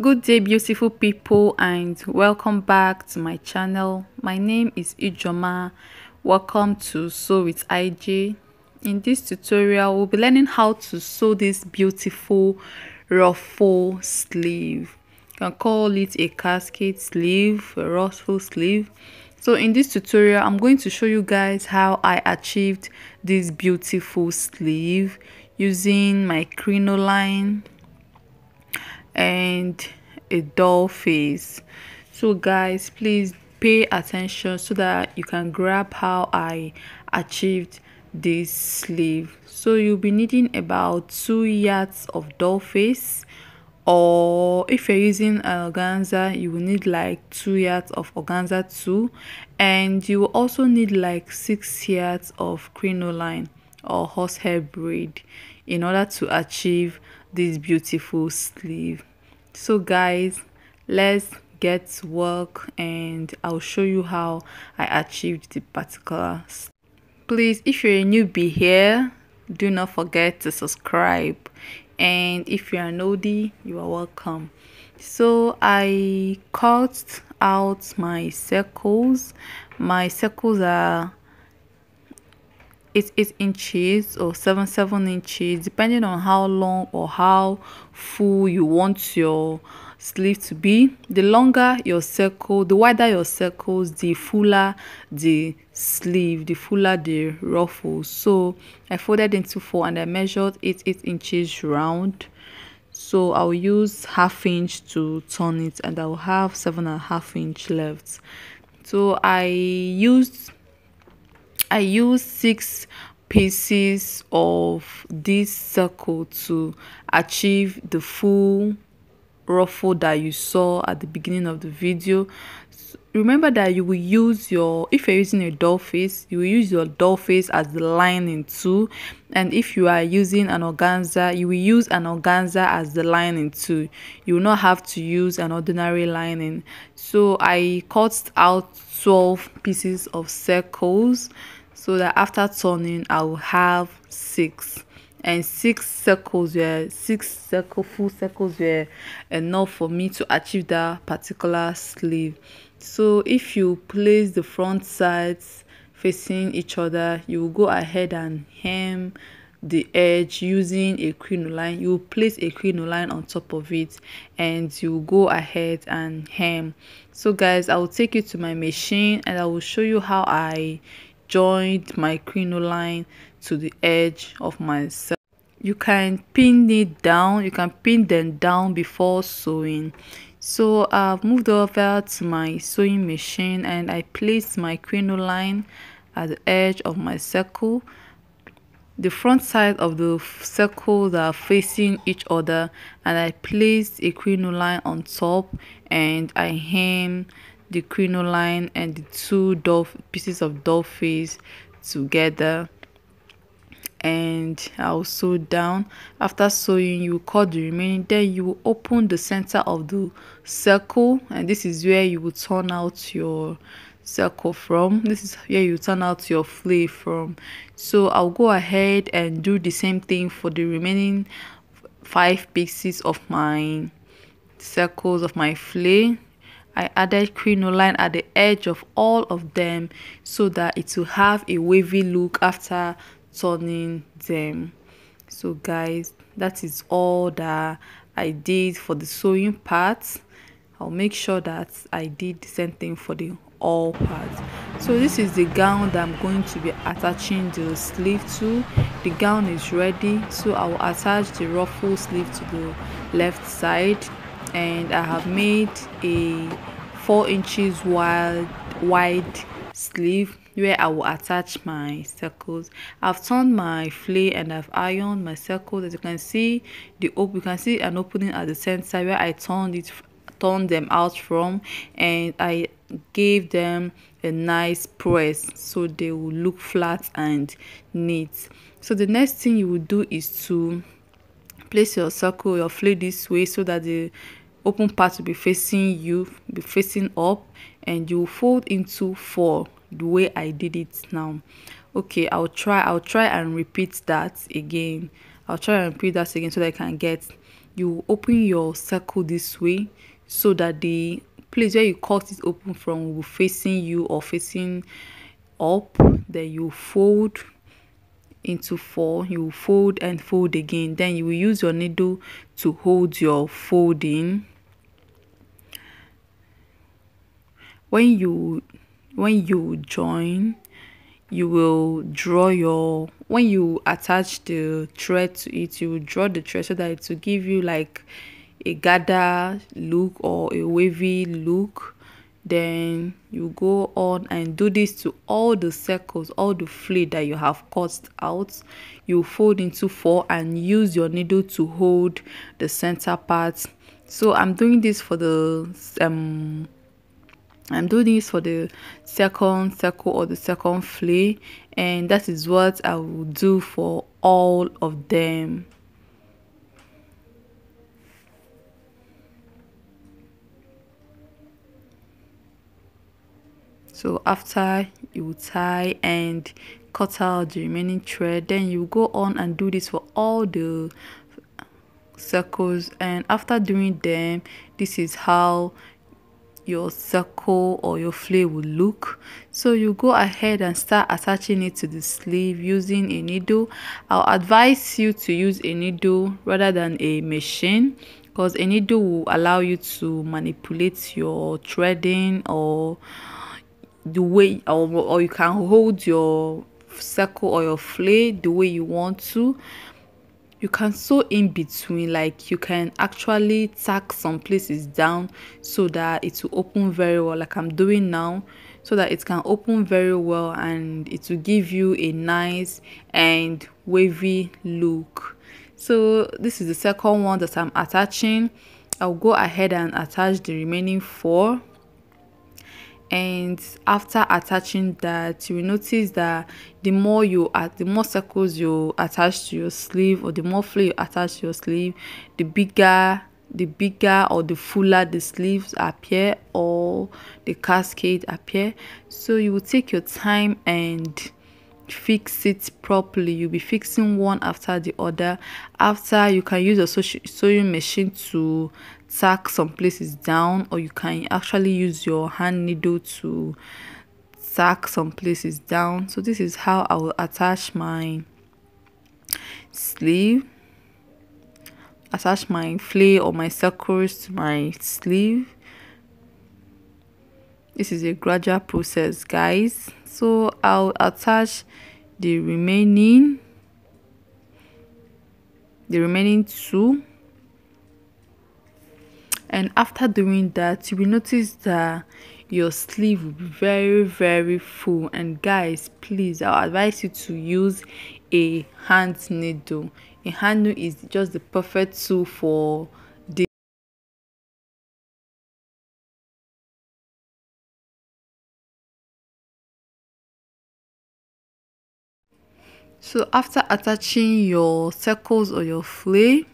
good day beautiful people and welcome back to my channel my name is ijoma welcome to sew with ij in this tutorial we'll be learning how to sew this beautiful ruffle sleeve you can call it a cascade sleeve a ruffle sleeve so in this tutorial i'm going to show you guys how i achieved this beautiful sleeve using my crinoline and a doll face so guys please pay attention so that you can grab how i achieved this sleeve so you'll be needing about two yards of doll face or if you're using an organza you will need like two yards of organza too and you will also need like six yards of crinoline or horsehair braid in order to achieve this beautiful sleeve so guys let's get to work and i'll show you how i achieved the particular please if you're a newbie here do not forget to subscribe and if you are an oldie you are welcome so i cut out my circles my circles are 8 inches or 7 7 inches depending on how long or how full you want your sleeve to be the longer your circle the wider your circles the fuller the sleeve the fuller the ruffle so i folded into four and i measured 8 8 inches round so i'll use half inch to turn it and i'll have seven and a half inch left so i used I use 6 pieces of this circle to achieve the full ruffle that you saw at the beginning of the video remember that you will use your if you're using a doll face you will use your doll face as the lining too and if you are using an organza you will use an organza as the lining too you will not have to use an ordinary lining so i cut out 12 pieces of circles so that after turning i will have six and six circles were six circle full circles were enough for me to achieve that particular sleeve so if you place the front sides facing each other you will go ahead and hem the edge using a crinoline you place a crinoline on top of it and you go ahead and hem so guys i will take you to my machine and i will show you how i joined my crinoline to the edge of my You can pin it down, you can pin them down before sewing. So I've moved over to my sewing machine and I placed my crinoline at the edge of my circle. The front side of the circles are facing each other and I placed a crinoline on top and I hem the crinoline and the two doll pieces of doll face together and I'll sew down after sewing you cut the remaining then you will open the center of the circle and this is where you will turn out your circle from this is where you turn out your flay from so I'll go ahead and do the same thing for the remaining five pieces of my circles of my flay I added crinoline at the edge of all of them so that it will have a wavy look after turning them. So guys, that is all that I did for the sewing part. I'll make sure that I did the same thing for the all part. So this is the gown that I'm going to be attaching the sleeve to. The gown is ready so I will attach the ruffle sleeve to the left side and I have made a 4 inches wide wide sleeve where I will attach my circles. I've turned my flay and I've ironed my circles. As you can see, the op you can see an opening at the center where I turned it turned them out from and I gave them a nice press so they will look flat and neat. So the next thing you will do is to place your circle your flay this way so that the open part will be facing you be facing up and you fold into four the way i did it now okay i'll try i'll try and repeat that again i'll try and repeat that again so that i can get you open your circle this way so that the place where you cut it open from will facing you or facing up then you fold into four you fold and fold again then you will use your needle to hold your folding when you when you join you will draw your when you attach the thread to it you will draw the thread so that it will give you like a gather look or a wavy look then you go on and do this to all the circles all the fleet that you have cut out you fold into four and use your needle to hold the center part so i'm doing this for the um I'm doing this for the second circle or the second flea, and that is what I will do for all of them. so after you tie and cut out the remaining thread then you go on and do this for all the circles and after doing them this is how your circle or your flare will look so you go ahead and start attaching it to the sleeve using a needle i'll advise you to use a needle rather than a machine because a needle will allow you to manipulate your threading or the way or, or you can hold your circle or your flay the way you want to you can sew in between like you can actually tack some places down so that it will open very well like i'm doing now so that it can open very well and it will give you a nice and wavy look so this is the second one that i'm attaching i'll go ahead and attach the remaining four and after attaching that you will notice that the more you at the more circles you attach to your sleeve or the more flare you attach to your sleeve the bigger the bigger or the fuller the sleeves appear or the cascade appear so you will take your time and fix it properly you'll be fixing one after the other after you can use a sewing machine to tack some places down or you can actually use your hand needle to tack some places down so this is how i will attach my sleeve attach my flay or my circles to my sleeve this is a gradual process guys so i'll attach the remaining the remaining two and after doing that you will notice that your sleeve will be very very full and guys please i'll advise you to use a hand needle a hand needle is just the perfect tool for so after attaching your circles or your flay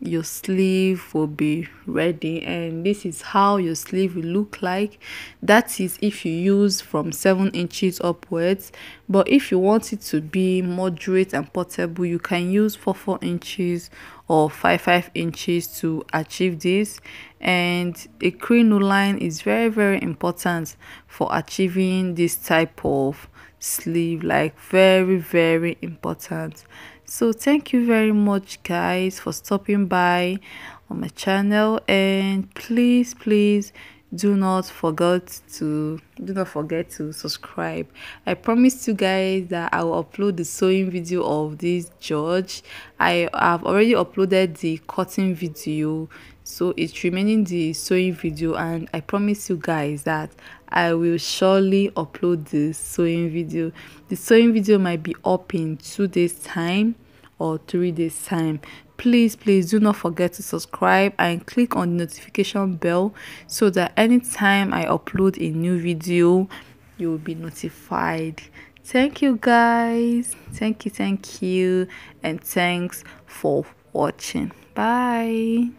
your sleeve will be ready and this is how your sleeve will look like that is if you use from seven inches upwards but if you want it to be moderate and portable you can use four four inches or five five inches to achieve this and a crinoline is very very important for achieving this type of sleeve like very very important so thank you very much guys for stopping by on my channel and please please do not forget to do not forget to subscribe i promise you guys that i will upload the sewing video of this george i have already uploaded the cutting video so it's remaining the sewing video and i promise you guys that i will surely upload the sewing video the sewing video might be up in two days time or three days time please please do not forget to subscribe and click on the notification bell so that anytime i upload a new video you will be notified thank you guys thank you thank you and thanks for watching bye